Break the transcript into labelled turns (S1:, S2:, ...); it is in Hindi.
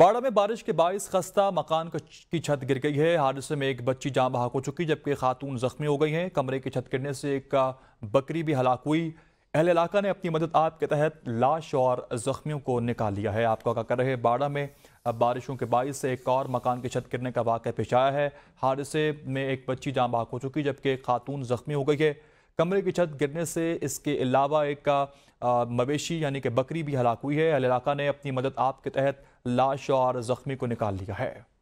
S1: बाड़ा में बारिश के बायस खस्ता मकान की छत गिर गई है हादसे में एक बच्ची जाम बहाक हो चुकी जबकि खातून जख्मी हो गई हैं कमरे की छत गिरने से एक बकरी भी हलाक हुई अहल इलाका ने अपनी मदद आप के तहत लाश और जख्मियों को निकाल लिया है आपको आगा कर रहे बाड़ा में बारिशों के बायस से एक और मकान की छत गिरने का वाक़ पेश आया है हादसे में एक बच्ची जाम बहाक हो चुकी जबकि खातून जख्मी हो गई है कमरे की छत गिरने से इसके अलावा एक मवेशी यानी कि बकरी भी हलाक हुई है अलाका इलाका ने अपनी मदद आप के तहत लाश और जख्मी को निकाल लिया है